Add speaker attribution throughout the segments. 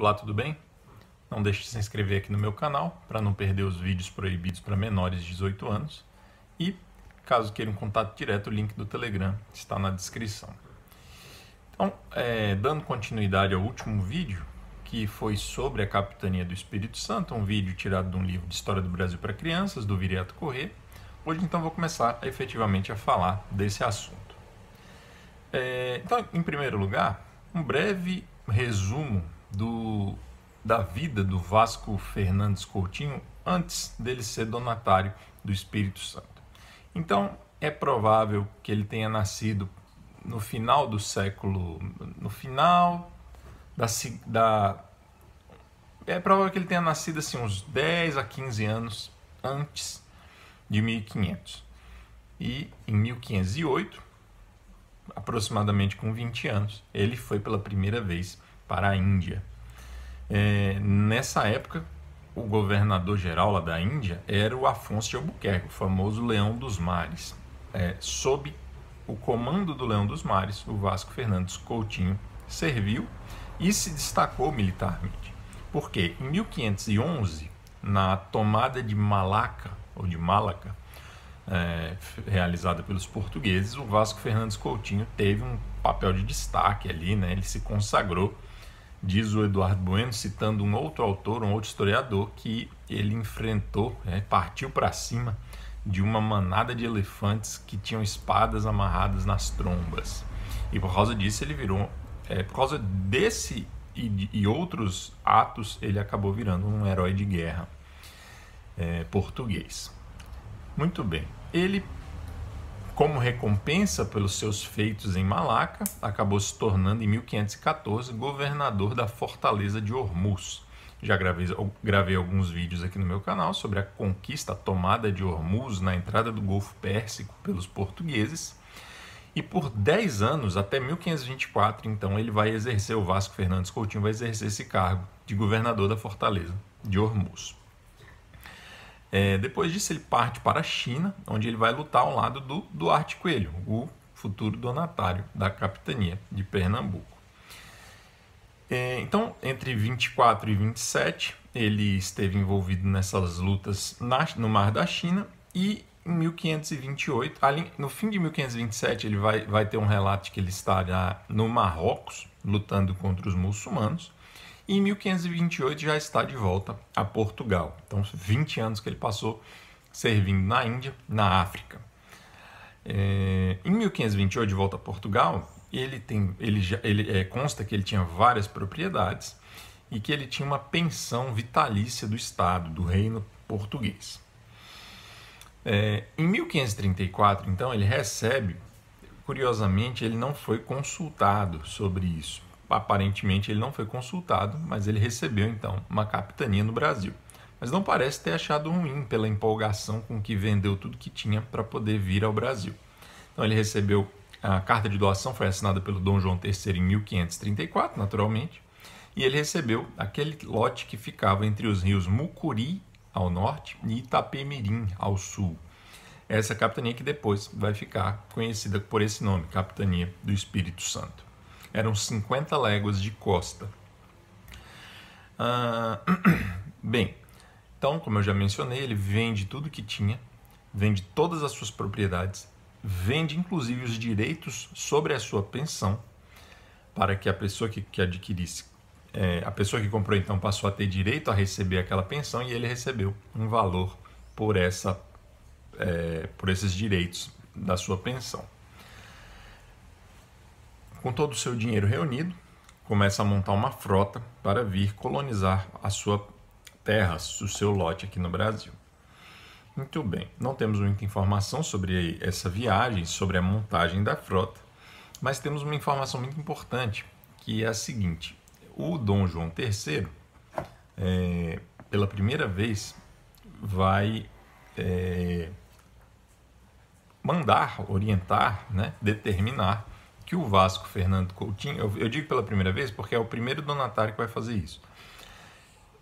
Speaker 1: Olá, tudo bem? Não deixe de se inscrever aqui no meu canal para não perder os vídeos proibidos para menores de 18 anos. E, caso queira um contato direto, o link do Telegram está na descrição. Então, é, dando continuidade ao último vídeo, que foi sobre a Capitania do Espírito Santo, um vídeo tirado de um livro de História do Brasil para Crianças, do Viriato Corrêa. Hoje, então, vou começar efetivamente a falar desse assunto. É, então, em primeiro lugar, um breve resumo do, da vida do Vasco Fernandes Coutinho antes dele ser donatário do Espírito Santo. Então, é provável que ele tenha nascido no final do século. no final da. da é provável que ele tenha nascido assim, uns 10 a 15 anos antes de 1500. E em 1508, aproximadamente com 20 anos, ele foi pela primeira vez para a Índia. É, nessa época, o governador-geral lá da Índia era o Afonso de Albuquerque, o famoso Leão dos Mares. É, sob o comando do Leão dos Mares, o Vasco Fernandes Coutinho serviu e se destacou militarmente. Porque em 1511, na tomada de Malaca, ou de Malaca, é, realizada pelos portugueses, o Vasco Fernandes Coutinho teve um papel de destaque ali, né? ele se consagrou diz o Eduardo Bueno, citando um outro autor, um outro historiador, que ele enfrentou, né, partiu para cima de uma manada de elefantes que tinham espadas amarradas nas trombas. E por causa disso ele virou, é, por causa desse e, e, outros atos, ele acabou virando um herói de guerra é, português. Muito bem. Ele como recompensa pelos seus feitos em Malaca, acabou se tornando em 1514 governador da fortaleza de Hormuz. Já gravei, gravei, alguns vídeos aqui no meu canal sobre a conquista, a tomada de Hormuz na entrada do Golfo Pérsico pelos portugueses. E por 10 anos, até 1524, então, ele vai exercer, o Vasco Fernandes Coutinho vai exercer esse cargo de governador da fortaleza de Hormuz. É, depois disso, ele parte para a China, onde ele vai lutar ao lado do Duarte Coelho, o futuro donatário da capitania de Pernambuco. É, então, entre 24 e 27, ele esteve envolvido nessas lutas na, no Mar da China e em 1528, ali, no fim de 1527, ele vai, vai ter um relato de que ele estará no Marrocos, lutando contra os muçulmanos e em 1528 já está de volta a Portugal. Então, 20 anos que ele passou servindo na Índia, na África. É, em 1528, de volta a Portugal, ele tem, ele, já, ele é, consta que ele tinha várias propriedades e que ele tinha uma pensão vitalícia do Estado, do reino português. É, em 1534, então, ele recebe, curiosamente, ele não foi consultado sobre isso. Aparentemente ele não foi consultado, mas ele recebeu então uma capitania no Brasil. Mas não parece ter achado ruim pela empolgação com que vendeu tudo que tinha para poder vir ao Brasil. Então ele recebeu a carta de doação, foi assinada pelo Dom João III em 1534, naturalmente, e ele recebeu aquele lote que ficava entre os rios Mucuri ao norte e Itapemirim ao sul. Essa capitania que depois vai ficar conhecida por esse nome, Capitania do Espírito Santo. Eram 50 léguas de costa. Ah, bem, então, como eu já mencionei, ele vende tudo que tinha, vende todas as suas propriedades, vende inclusive os direitos sobre a sua pensão, para que a pessoa que, que adquirisse, é, a pessoa que comprou então passou a ter direito a receber aquela pensão e ele recebeu um valor por essa, é, por esses direitos da sua pensão. Com todo o seu dinheiro reunido, começa a montar uma frota para vir colonizar a sua terra, o seu lote aqui no Brasil. Muito bem, não temos muita informação sobre essa viagem, sobre a montagem da frota, mas temos uma informação muito importante, que é a seguinte: o Dom João III, é, pela primeira vez, vai é, mandar, orientar, né, determinar que o Vasco Fernando Coutinho, eu, eu digo pela primeira vez porque é o primeiro donatário que vai fazer isso,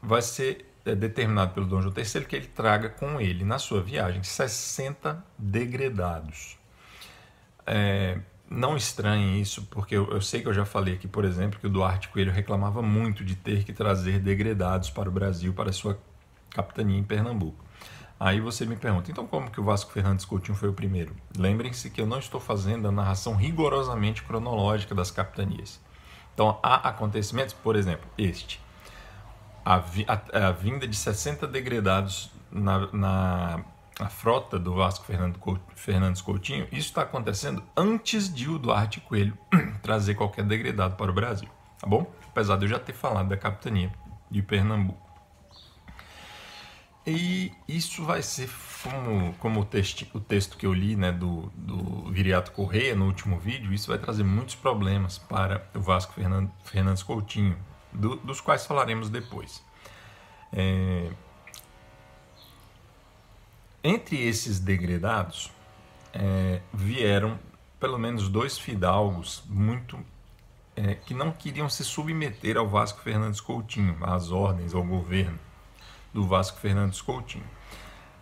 Speaker 1: vai ser é, determinado pelo Dom João III que ele traga com ele na sua viagem 60 degredados. É, não estranhe isso, porque eu, eu, sei que eu já falei aqui, por exemplo, que o Duarte Coelho reclamava muito de ter que trazer degredados para o Brasil, para a sua capitania em Pernambuco. Aí você me pergunta, então como que o Vasco Fernandes Coutinho foi o primeiro? Lembrem-se que eu não estou fazendo a narração rigorosamente cronológica das capitanias. Então há acontecimentos, por exemplo, este. A, vi, a, a vinda de 60 degredados na, na frota do Vasco Fernando Coutinho, Fernandes Coutinho, isso está acontecendo antes de o Duarte Coelho trazer qualquer degredado para o Brasil, tá bom? Apesar de eu já ter falado da capitania de Pernambuco. E isso vai ser como, como o, texto, o texto que eu li né, do, do Viriato Correia no último vídeo, isso vai trazer muitos problemas para o Vasco Fernandes Coutinho, do, dos quais falaremos depois. É... Entre esses degredados é, vieram pelo menos dois fidalgos muito é, que não queriam se submeter ao Vasco Fernandes Coutinho, às ordens, ao governo do Vasco Fernandes Coutinho.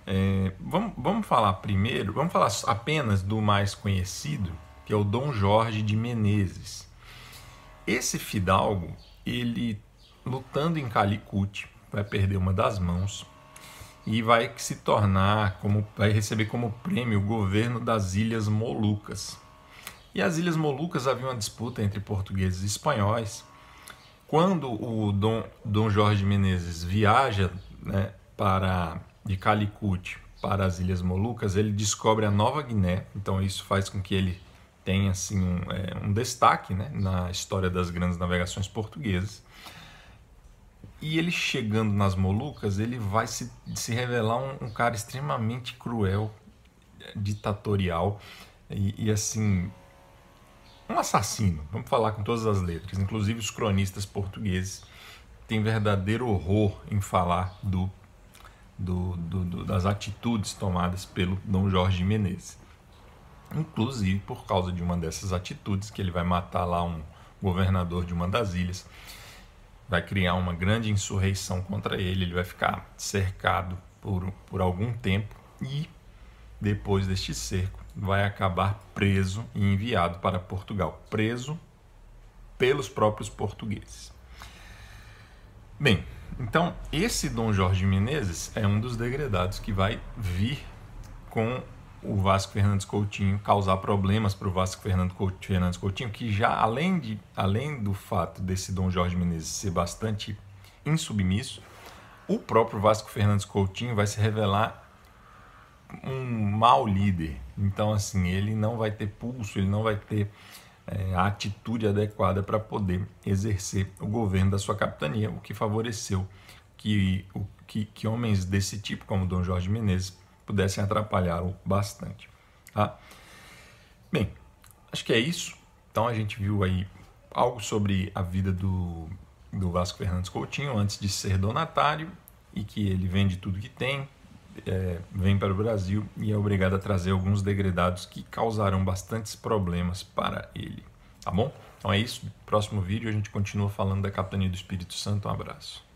Speaker 1: É, vamos, vamos falar primeiro, vamos falar apenas do mais conhecido, que é o Dom Jorge de Menezes. Esse fidalgo, ele lutando em Calicut, vai perder uma das mãos e vai se tornar como vai receber como prêmio o governo das Ilhas Molucas. E as Ilhas Molucas havia uma disputa entre portugueses e espanhóis. Quando o Dom, Dom Jorge Menezes viaja né, para, de Calicut para as Ilhas Molucas, ele descobre a Nova Guiné, então isso faz com que ele tenha assim, um, é, um destaque né, na história das grandes navegações portuguesas. E ele chegando nas Molucas, ele vai se, se revelar um, um cara extremamente cruel, ditatorial e, e, assim um assassino, vamos falar com todas as letras, inclusive os cronistas portugueses tem verdadeiro horror em falar do, do, do, do das atitudes tomadas pelo Dom Jorge Menezes. Inclusive por causa de uma dessas atitudes, que ele vai matar lá um governador de uma das ilhas, vai criar uma grande insurreição contra ele, ele vai ficar cercado por, por algum tempo e, depois deste cerco, vai acabar preso e enviado para Portugal. Preso pelos próprios portugueses. Bem, então esse Dom Jorge Menezes é um dos degredados que vai vir com o Vasco Fernandes Coutinho causar problemas para o Vasco Fernandes Coutinho, que já além, de, além do fato desse Dom Jorge Menezes ser bastante insubmisso, o próprio Vasco Fernandes Coutinho vai se revelar um mau líder. Então, assim, ele não vai ter pulso, ele não vai ter é, a atitude adequada para poder exercer o governo da sua capitania, o que favoreceu que, o, que, que homens desse tipo, como Dom Jorge Menezes, pudessem atrapalhá-lo bastante. Tá? Bem, acho que é isso. Então a gente viu aí algo sobre a vida do, do Vasco Fernandes Coutinho antes de ser donatário e que ele vende tudo que tem, é, vem para o Brasil e é obrigado a trazer alguns degradados que causarão bastantes problemas para ele. Tá bom? Então é isso. Próximo vídeo a gente continua falando da capitania do Espírito Santo. Um abraço.